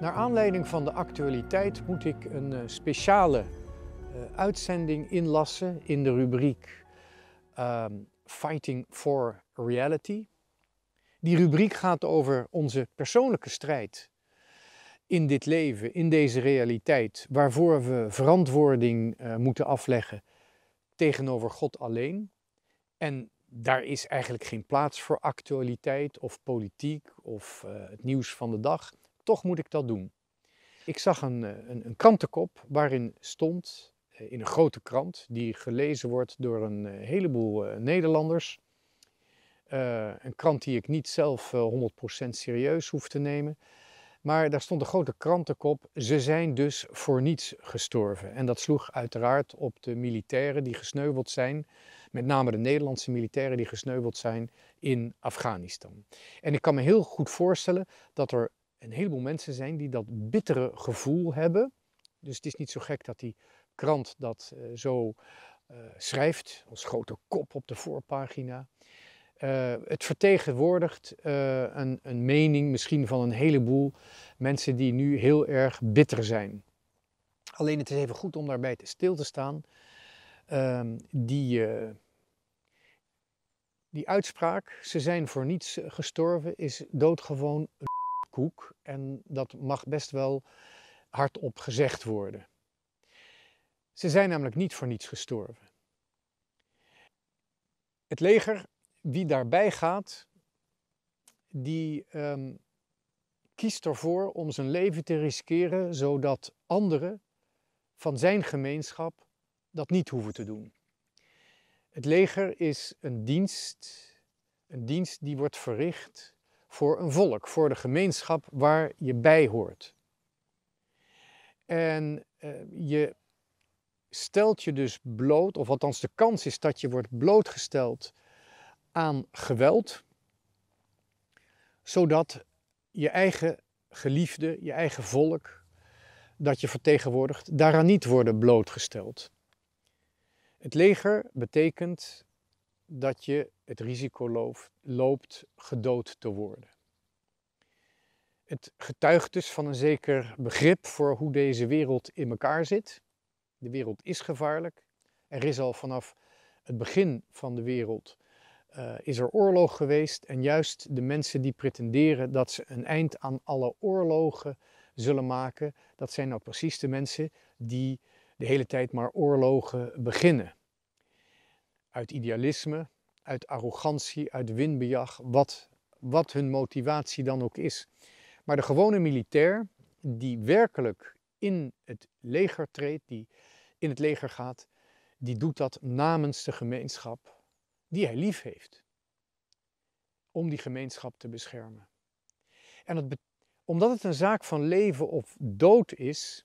Naar aanleiding van de actualiteit moet ik een eh, speciale eh, uitzending inlassen in de rubriek ehm, Fighting for Reality. Die rubriek gaat over onze persoonlijke strijd in dit leven, in deze realiteit, waarvoor we verantwoording eh, moeten afleggen tegenover God alleen. En daar is eigenlijk geen plaats voor actualiteit of politiek of het nieuws van de dag toch moet ik dat doen. Ik zag een, eh, een, een krantenkop waarin stond, eh, in een grote krant, die gelezen wordt door een eh, heleboel Nederlanders. een krant die ik niet zelf 100% serieus hoef te nemen. Maar daar stond een grote krantenkop. Ze zijn dus voor niets gestorven. En dat sloeg uiteraard op de militairen die gesneuveld zijn. Met name de Nederlandse militairen die gesneuveld zijn in Afghanistan. En ik kan me heel goed voorstellen dat er een heleboel mensen zijn die dat bittere gevoel hebben. Dus het is niet zo gek dat die krant dat eh, zo eh, schrijft, als grote kop op de voorpagina. Eh, het vertegenwoordigt een, een mening misschien van een heleboel mensen die nu heel erg bitter zijn. Alleen het is even goed om daarbij stil te staan. Ehm, die, die uitspraak, ze zijn voor niets gestorven, is doodgewoon koek En dat mag best wel hardop gezegd worden. Ze zijn namelijk niet voor niets gestorven. Het leger, wie daarbij gaat, die ehm, kiest ervoor om zijn leven te riskeren, zodat anderen van zijn gemeenschap dat niet hoeven te doen. Het leger is een dienst, een dienst die wordt verricht voor een volk, voor de gemeenschap waar je bij hoort. En eh, je stelt je dus bloot, of althans de kans is dat je wordt blootgesteld aan geweld, zodat je eigen geliefde, je eigen volk, dat je vertegenwoordigt, daaraan niet worden blootgesteld. Het leger betekent dat je het risico loopt, gedood te worden. Het getuigt dus van een zeker begrip voor hoe deze wereld in elkaar zit. De wereld is gevaarlijk. Er is al vanaf het begin van de wereld eh, is er oorlog geweest. En juist de mensen die pretenderen dat ze een eind aan alle oorlogen zullen maken, dat zijn nou precies de mensen die de hele tijd maar oorlogen beginnen uit idealisme, uit arrogantie, uit winbejag, wat, wat hun motivatie dan ook is. Maar de gewone militair die werkelijk in het leger treedt, die in het leger gaat, die doet dat namens de gemeenschap die hij lief heeft. Om die gemeenschap te beschermen. En omdat het een zaak van leven of dood is,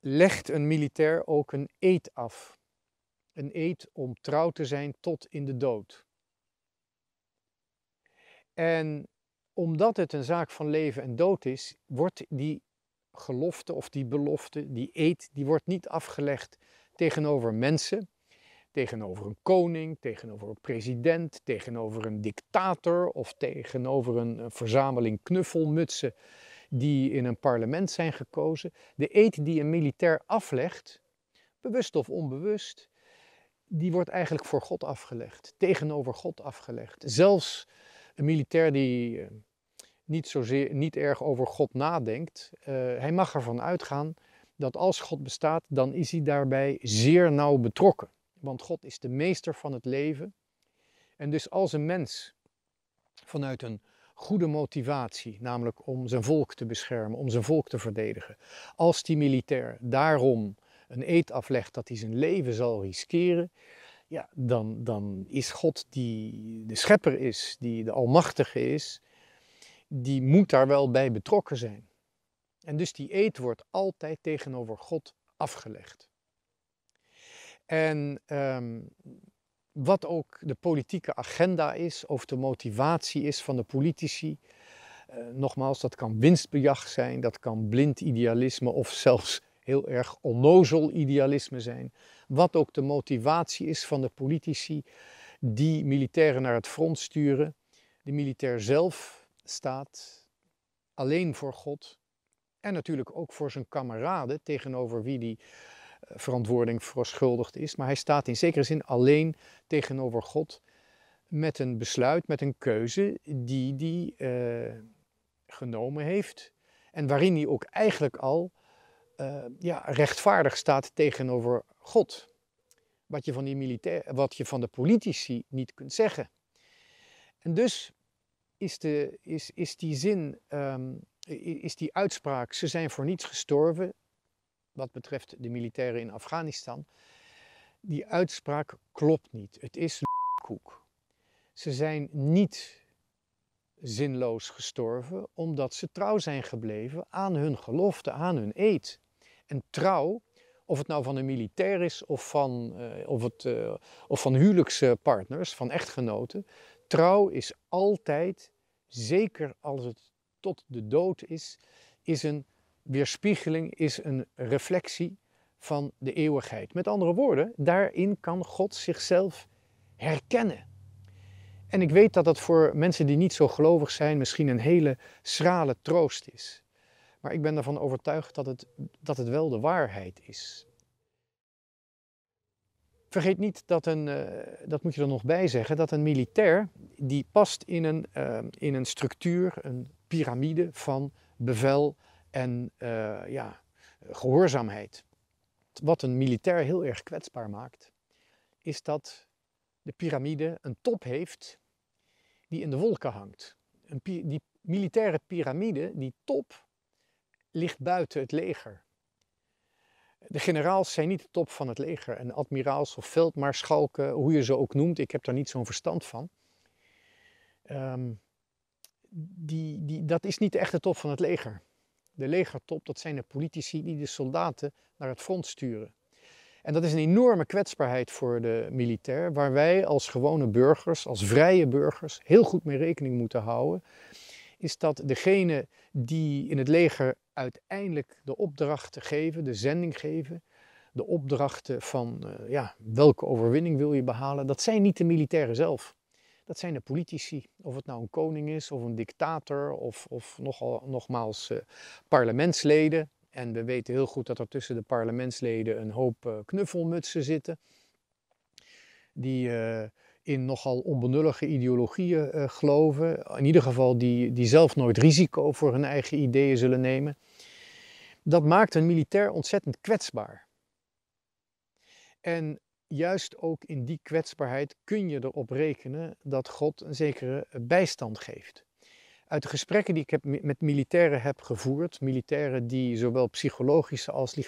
legt een militair ook een eed af een eed om trouw te zijn tot in de dood. En omdat het een zaak van leven en dood is, wordt die gelofte of die belofte, die eed, die wordt niet afgelegd tegenover mensen, tegenover een koning, tegenover een president, tegenover een dictator of tegenover een, verzameling knuffelmutsen die in een parlement zijn gekozen. De eed die een militair aflegt, bewust of onbewust, die wordt eigenlijk voor God afgelegd, tegenover God afgelegd. Zelfs een militair die eh, niet, zozeer, niet erg over God nadenkt, eh, hij mag ervan uitgaan dat als God bestaat, dan is hij daarbij zeer nauw betrokken. Want God is de meester van het leven. En dus als een mens vanuit een goede motivatie, namelijk om zijn volk te beschermen, om zijn volk te verdedigen, als die militair daarom een eed aflegt dat hij zijn leven zal riskeren, ja, dan, dan is God die de schepper is, die de Almachtige is, die moet daar wel bij betrokken zijn. En dus die eed wordt altijd tegenover God afgelegd. En ehm, wat ook de politieke agenda is, of de motivatie is van de politici. Eh, nogmaals, dat kan winstbejag zijn, dat kan blind idealisme of zelfs heel erg onnozel idealisme zijn. Wat ook de motivatie is van de politici die militairen naar het front sturen. De militair zelf staat alleen voor God en natuurlijk ook voor zijn kameraden tegenover wie die eh, verantwoording verschuldigd is. Maar hij staat in zekere zin alleen tegenover God met een besluit, met een keuze die hij eh, genomen heeft. En waarin hij ook eigenlijk al eh, ja, rechtvaardig staat tegenover God. Wat je, van die militair, wat je van de politici niet kunt zeggen. En dus is, de, is, is die zin, ehm, is die uitspraak, ze zijn voor niets gestorven, wat betreft de militairen in Afghanistan, die uitspraak klopt niet. Het is koek. Ze zijn niet zinloos gestorven omdat ze trouw zijn gebleven aan hun gelofte, aan hun eed en trouw, of het nou van een militair is of van, eh, of het, eh, of van huwelijkspartners, van echtgenoten, trouw is altijd, zeker als het tot de dood is, is een weerspiegeling, is een reflectie van de eeuwigheid. Met andere woorden, daarin kan God zichzelf herkennen. En ik weet dat dat voor mensen die niet zo gelovig zijn misschien een hele schrale troost is. Maar ik ben ervan overtuigd dat het, dat het wel de waarheid is. Vergeet niet dat een, eh, dat moet je er nog bij zeggen, dat een militair die past in een, eh, in een structuur, een piramide van bevel en eh, ja, gehoorzaamheid. Wat een militair heel erg kwetsbaar maakt, is dat de piramide een top heeft die in de wolken hangt. Een die militaire piramide, die top, ligt buiten het leger. De generaals zijn niet de top van het leger en admiraals of veldmaarschalken, hoe je ze ook noemt, ik heb daar niet zo'n verstand van. Ehm, die, die, dat is niet de echte top van het leger. De legertop, dat zijn de politici die de soldaten naar het front sturen. En dat is een enorme kwetsbaarheid voor de militair, waar wij als gewone burgers, als vrije burgers, heel goed mee rekening moeten houden is dat degene die in het leger uiteindelijk de opdrachten geven, de zending geven, de opdrachten van eh, ja, welke overwinning wil je behalen, dat zijn niet de militairen zelf. Dat zijn de politici. Of het nou een koning is, of een dictator, of, of nogal, nogmaals eh, parlementsleden. En we weten heel goed dat er tussen de parlementsleden een hoop eh, knuffelmutsen zitten. Die in nogal onbenullige ideologieën eh, geloven. In ieder geval die, die zelf nooit risico voor hun eigen ideeën zullen nemen. Dat maakt een militair ontzettend kwetsbaar. En juist ook in die kwetsbaarheid kun je erop rekenen dat God een zekere bijstand geeft uit de gesprekken die ik heb met militairen heb gevoerd, militairen die zowel psychologische als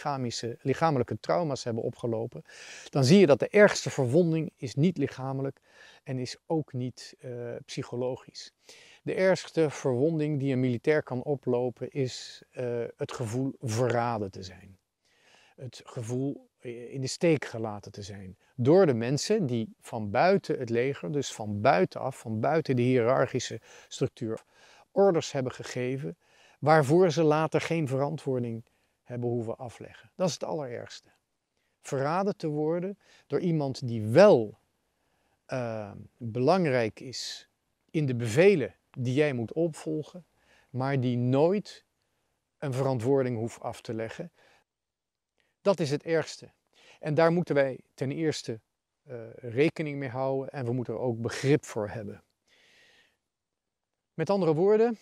lichamelijke trauma's hebben opgelopen, dan zie je dat de ergste verwonding is niet lichamelijk en is ook niet eh, psychologisch. De ergste verwonding die een militair kan oplopen is eh, het gevoel verraden te zijn. Het gevoel eh, in de steek gelaten te zijn. Door de mensen die van buiten het leger, dus van buitenaf, van buiten de hiërarchische structuur, orders hebben gegeven waarvoor ze later geen verantwoording hebben hoeven afleggen. Dat is het allerergste. Verraden te worden door iemand die wel ehm, belangrijk is in de bevelen die jij moet opvolgen, maar die nooit een verantwoording hoeft af te leggen. Dat is het ergste. En daar moeten wij ten eerste eh, rekening mee houden en we moeten er ook begrip voor hebben. Met andere woorden,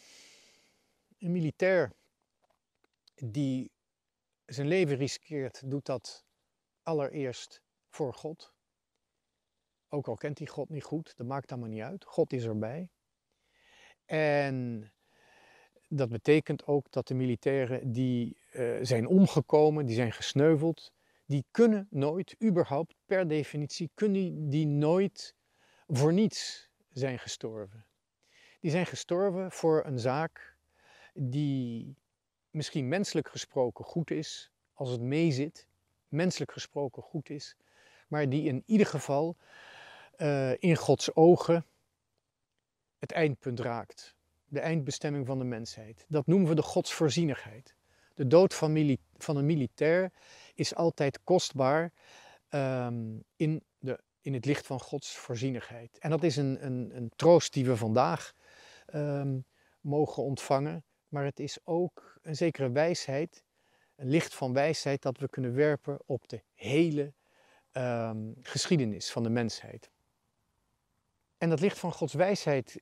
een militair die zijn leven riskeert, doet dat allereerst voor God. Ook al kent hij God niet goed, dat maakt allemaal niet uit. God is erbij. En dat betekent ook dat de militairen die eh, zijn omgekomen, die zijn gesneuveld, die kunnen nooit, überhaupt per definitie, kunnen die nooit voor niets zijn gestorven die zijn gestorven voor een zaak die misschien menselijk gesproken goed is, als het meezit, menselijk gesproken goed is, maar die in ieder geval eh, in Gods ogen het eindpunt raakt. De eindbestemming van de mensheid. Dat noemen we de godsvoorzienigheid. De dood van, van een militair is altijd kostbaar ehm, in, de, in het licht van Gods voorzienigheid. En dat is een, een, een troost die we vandaag um, mogen ontvangen. Maar het is ook een zekere wijsheid, een licht van wijsheid dat we kunnen werpen op de hele ehm, geschiedenis van de mensheid. En dat licht van Gods wijsheid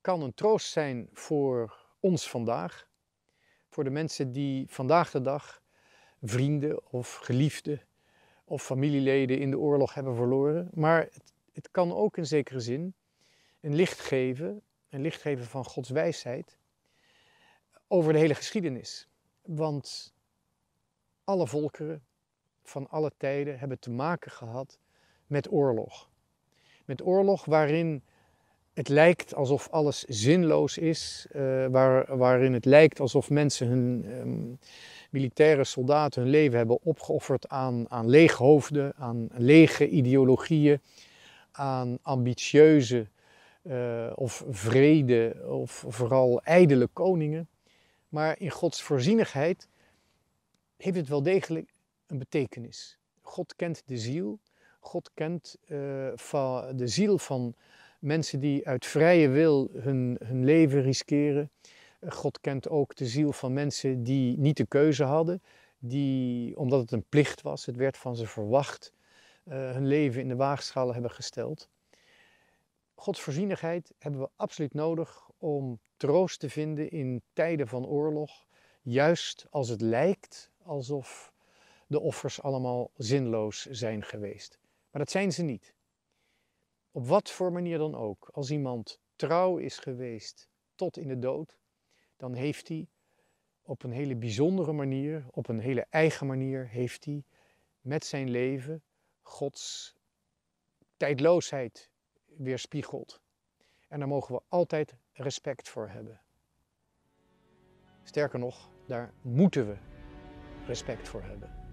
kan een troost zijn voor ons vandaag, voor de mensen die vandaag de dag vrienden of geliefden of familieleden in de oorlog hebben verloren. Maar het, het kan ook in zekere zin een licht geven een licht geven van Gods wijsheid over de hele geschiedenis. Want alle volkeren van alle tijden hebben te maken gehad met oorlog. Met oorlog waarin het lijkt alsof alles zinloos is, eh, waar, waarin het lijkt alsof mensen hun ehm, militaire soldaten hun leven hebben opgeofferd aan, aan leeghoofden, aan lege ideologieën, aan ambitieuze eh, of vrede of vooral ijdele koningen. Maar in Gods voorzienigheid heeft het wel degelijk een betekenis. God kent de ziel. God kent eh, van de ziel van mensen die uit vrije wil hun, hun leven riskeren. God kent ook de ziel van mensen die niet de keuze hadden, die omdat het een plicht was, het werd van ze verwacht, eh, hun leven in de waagschalen hebben gesteld. Gods voorzienigheid hebben we absoluut nodig om troost te vinden in tijden van oorlog. Juist als het lijkt alsof de offers allemaal zinloos zijn geweest. Maar dat zijn ze niet. Op wat voor manier dan ook. Als iemand trouw is geweest tot in de dood, dan heeft hij op een hele bijzondere manier, op een hele eigen manier, heeft hij met zijn leven Gods tijdloosheid weerspiegelt. En daar mogen we altijd respect voor hebben. Sterker nog, daar moeten we respect voor hebben.